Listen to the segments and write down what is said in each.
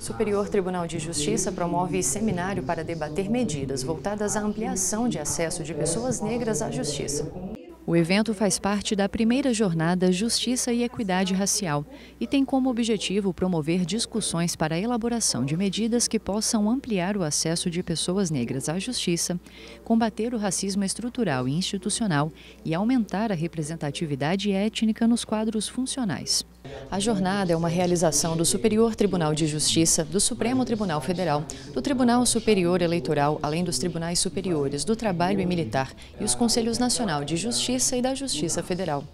Superior Tribunal de Justiça promove seminário para debater medidas voltadas à ampliação de acesso de pessoas negras à justiça. O evento faz parte da primeira jornada Justiça e Equidade Racial e tem como objetivo promover discussões para a elaboração de medidas que possam ampliar o acesso de pessoas negras à justiça, combater o racismo estrutural e institucional e aumentar a representatividade étnica nos quadros funcionais. A jornada é uma realização do Superior Tribunal de Justiça, do Supremo Tribunal Federal, do Tribunal Superior Eleitoral, além dos Tribunais Superiores do Trabalho e Militar e os Conselhos Nacional de Justiça e da Justiça Federal.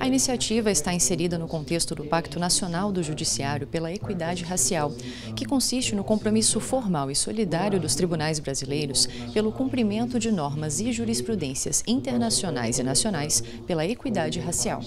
A iniciativa está inserida no contexto do Pacto Nacional do Judiciário pela Equidade Racial, que consiste no compromisso formal e solidário dos tribunais brasileiros pelo cumprimento de normas e jurisprudências internacionais e nacionais pela equidade racial.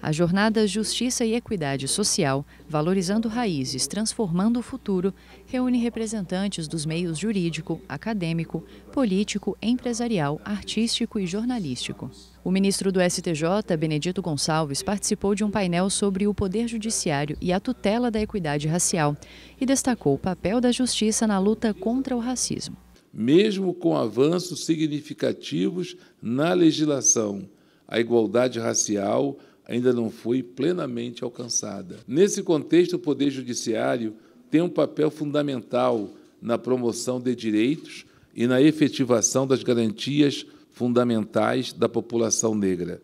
A jornada Justiça e Equidade Social, valorizando raízes, transformando o futuro, reúne representantes dos meios jurídico, acadêmico, político, empresarial, artístico e jornalístico. O ministro do STJ, Benedito Gonçalves, participou de um painel sobre o poder judiciário e a tutela da equidade racial e destacou o papel da justiça na luta contra o racismo. Mesmo com avanços significativos na legislação, a igualdade racial ainda não foi plenamente alcançada. Nesse contexto, o poder judiciário tem um papel fundamental na promoção de direitos e na efetivação das garantias fundamentais da população negra,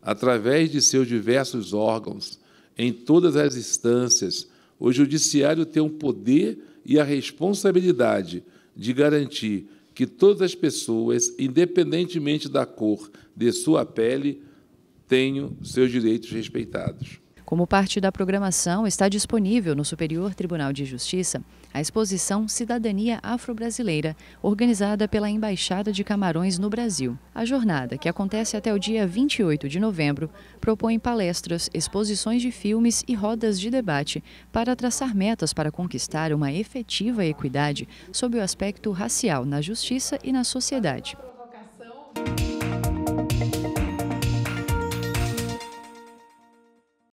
através de seus diversos órgãos, em todas as instâncias, o Judiciário tem o poder e a responsabilidade de garantir que todas as pessoas, independentemente da cor de sua pele, tenham seus direitos respeitados. Como parte da programação, está disponível no Superior Tribunal de Justiça a exposição Cidadania Afro-Brasileira, organizada pela Embaixada de Camarões no Brasil. A jornada, que acontece até o dia 28 de novembro, propõe palestras, exposições de filmes e rodas de debate para traçar metas para conquistar uma efetiva equidade sob o aspecto racial na justiça e na sociedade.